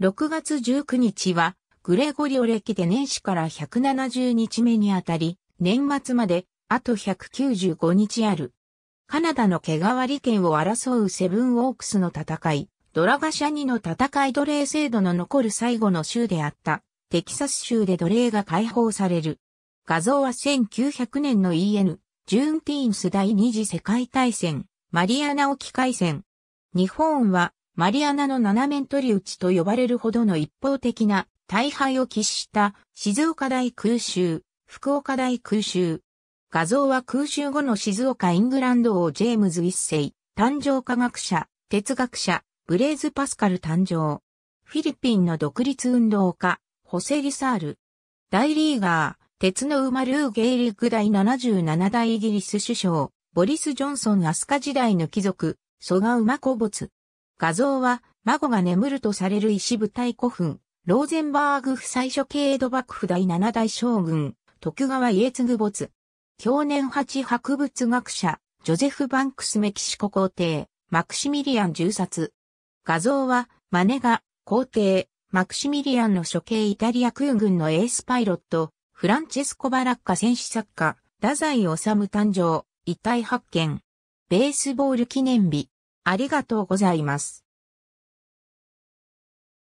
6月19日は、グレゴリオ歴で年始から170日目にあたり、年末まで、あと195日ある。カナダの毛皮利権を争うセブンオークスの戦い、ドラガシャニの戦い奴隷制度の残る最後の州であった、テキサス州で奴隷が解放される。画像は1900年の EN、ジューンティーンス第二次世界大戦、マリアナ沖海戦。日本はマリアナの七面取り打ちと呼ばれるほどの一方的な大敗を喫した静岡大空襲、福岡大空襲。画像は空襲後の静岡イングランド王ジェームズ一世、誕生科学者、哲学者、ブレーズ・パスカル誕生。フィリピンの独立運動家、ホセ・リサール。大リーガー、鉄の馬ルー・ゲイリック第77代イギリス首相、ボリス・ジョンソン・アスカ時代の貴族、ソガ・ウマ・コボツ。画像は、孫が眠るとされる石舞台古墳、ローゼンバーグ夫妻処刑江戸幕府第七代将軍、徳川家継没。去年八博物学者、ジョゼフ・バンクスメキシコ皇帝、マクシミリアン銃殺。画像は、マネガ、皇帝、マクシミリアンの処刑イタリア空軍のエースパイロット、フランチェスコ・バラッカ戦士作家、太宰治誕生、遺体発見。ベースボール記念日。ありがとうございます。